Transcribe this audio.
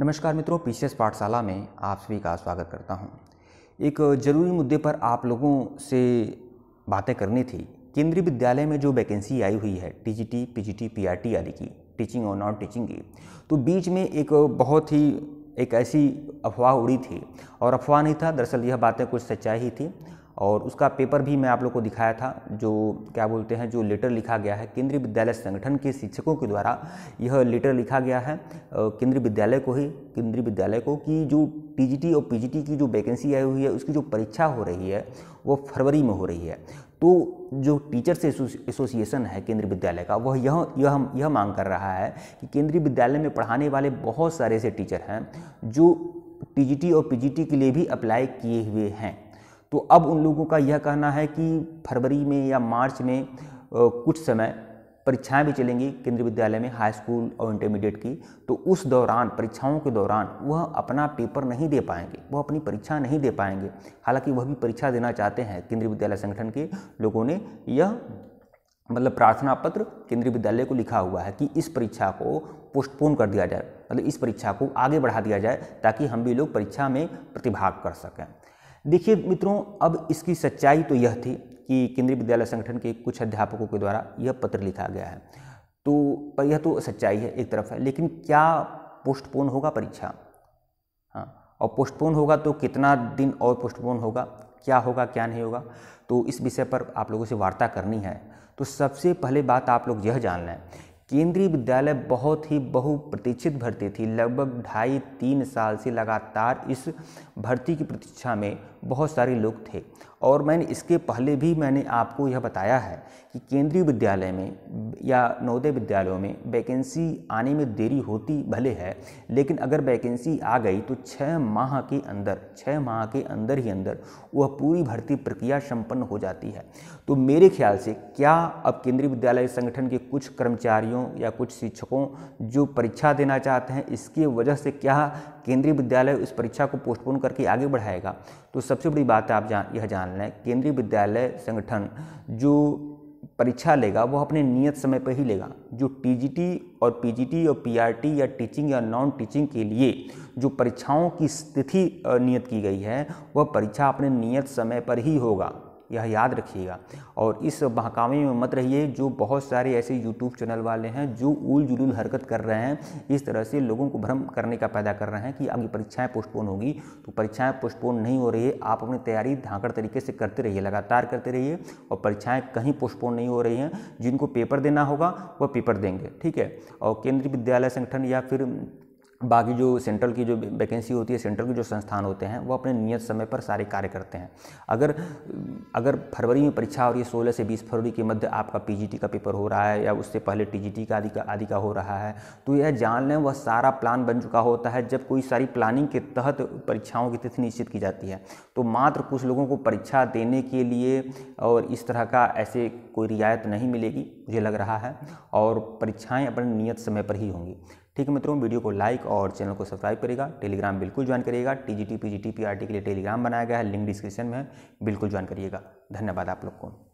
नमस्कार मित्रों पी पाठशाला में आप सभी का स्वागत करता हूं। एक ज़रूरी मुद्दे पर आप लोगों से बातें करनी थी केंद्रीय विद्यालय में जो वैकेंसी आई हुई है T T T G G P P R T आदि की टीचिंग और नॉन टीचिंग की तो बीच में एक बहुत ही एक ऐसी अफवाह उड़ी थी और अफवाह नहीं था दरअसल यह बातें कुछ सच्चाई ही थी और उसका पेपर भी मैं आप लोग को दिखाया था जो क्या बोलते हैं जो लेटर लिखा गया है केंद्रीय विद्यालय संगठन के शिक्षकों के द्वारा यह लेटर लिखा गया है केंद्रीय विद्यालय को ही केंद्रीय विद्यालय को कि जो टीजीटी और पीजीटी की जो वैकेंसी आई हुई है उसकी जो परीक्षा हो रही है वो फरवरी में हो रही है तो जो टीचर्स एसोसिएशन है केंद्रीय विद्यालय का वह यह यह यह मांग कर रहा है कि केंद्रीय विद्यालय में पढ़ाने वाले बहुत सारे ऐसे टीचर हैं जो टीजीटी और पीजीटी के लिए भी अप्लाई किए हुए हैं तो अब उन लोगों का यह कहना है कि फरवरी में या मार्च में कुछ समय परीक्षाएं भी चलेंगी केंद्रीय विद्यालय में हाई स्कूल और इंटरमीडिएट की तो उस दौरान परीक्षाओं के दौरान वह अपना पेपर नहीं दे पाएंगे वह अपनी परीक्षा नहीं दे पाएंगे हालांकि वह भी परीक्षा देना चाहते हैं केंद्रीय विद्यालय संगठन के लोगों ने यह मतलब प्रार्थना पत्र केंद्रीय विद्यालय को लिखा हुआ है कि इस परीक्षा को पोस्टपोन कर दिया जाए मतलब इस परीक्षा को आगे बढ़ा दिया जाए ताकि हम भी लोग परीक्षा में प्रतिभाग कर सकें देखिए मित्रों अब इसकी सच्चाई तो यह थी कि केंद्रीय विद्यालय संगठन के कुछ अध्यापकों के द्वारा यह पत्र लिखा गया है तो पर यह तो सच्चाई है एक तरफ है लेकिन क्या पोस्टपोन होगा परीक्षा हाँ और पोस्टपोन होगा तो कितना दिन और पोस्टपोन होगा क्या होगा क्या नहीं होगा तो इस विषय पर आप लोगों से वार्ता करनी है तो सबसे पहले बात आप लोग यह जान लें केंद्रीय विद्यालय बहुत ही बहुप्रतीक्षित भर्ती थी लगभग ढाई तीन साल से लगातार इस भर्ती की प्रतीक्षा में बहुत सारे लोग थे और मैंने इसके पहले भी मैंने आपको यह बताया है कि केंद्रीय विद्यालय में या नवोदय विद्यालयों में वैकेंसी आने में देरी होती भले है लेकिन अगर वैकेंसी आ गई तो छः माह के अंदर छः माह के अंदर ही अंदर वह पूरी भर्ती प्रक्रिया संपन्न हो जाती है तो मेरे ख्याल से क्या अब केंद्रीय विद्यालय संगठन के कुछ कर्मचारियों या कुछ शिक्षकों जो परीक्षा देना चाहते हैं इसकी वजह से क्या केंद्रीय विद्यालय उस परीक्षा को पोस्टपोन करके आगे बढ़ाएगा तो सब सबसे बड़ी बात आप जान यह जान लें केंद्रीय विद्यालय संगठन जो परीक्षा लेगा वह अपने नियत समय पर ही लेगा जो टीजीटी और पीजीटी और पीआरटी या टीचिंग या नॉन टीचिंग के लिए जो परीक्षाओं की तिथि नियत की गई है वह परीक्षा अपने नियत समय पर ही होगा यह याद रखिएगा और इस महाकामे में मत रहिए जो बहुत सारे ऐसे यूट्यूब चैनल वाले हैं जो उल जुलूल हरकत कर रहे हैं इस तरह से लोगों को भ्रम करने का पैदा कर रहे हैं कि आपकी परीक्षाएं पोस्टपोन होगी तो परीक्षाएं पोस्टपोन नहीं हो रही है आप अपनी तैयारी धाकड़ तरीके से करते रहिए लगातार करते रहिए और परीक्षाएँ कहीं पोस्टपोन नहीं हो रही हैं जिनको पेपर देना होगा वह पेपर देंगे ठीक है और केंद्रीय विद्यालय संगठन या फिर बाकी जो सेंट्रल की जो वैकेंसी होती है सेंट्रल के जो संस्थान होते हैं वो अपने नियत समय पर सारे कार्य करते हैं अगर अगर फरवरी में परीक्षा हो रही है सोलह से बीस फरवरी के मध्य आपका पीजीटी का पेपर हो रहा है या उससे पहले टीजीटी का आदि का आदि का हो रहा है तो यह जान लें वह सारा प्लान बन चुका होता है जब कोई सारी प्लानिंग के तहत परीक्षाओं की तिथि निश्चित की जाती है तो मात्र कुछ लोगों को परीक्षा देने के लिए और इस तरह का ऐसे कोई रियायत नहीं मिलेगी मुझे लग रहा है और परीक्षाएँ अपने नियत समय पर ही होंगी ठीक है मित्रों वीडियो को लाइक और चैनल को सब्सक्राइब करेगा टेलीग्राम बिल्कुल ज्वाइन करिएगा T G T P G T P R T के लिए टेलीग्राम बनाया गया है लिंक डिस्क्रिप्शन में बिल्कुल ज्वाइन करिएगा धन्यवाद आप लोग को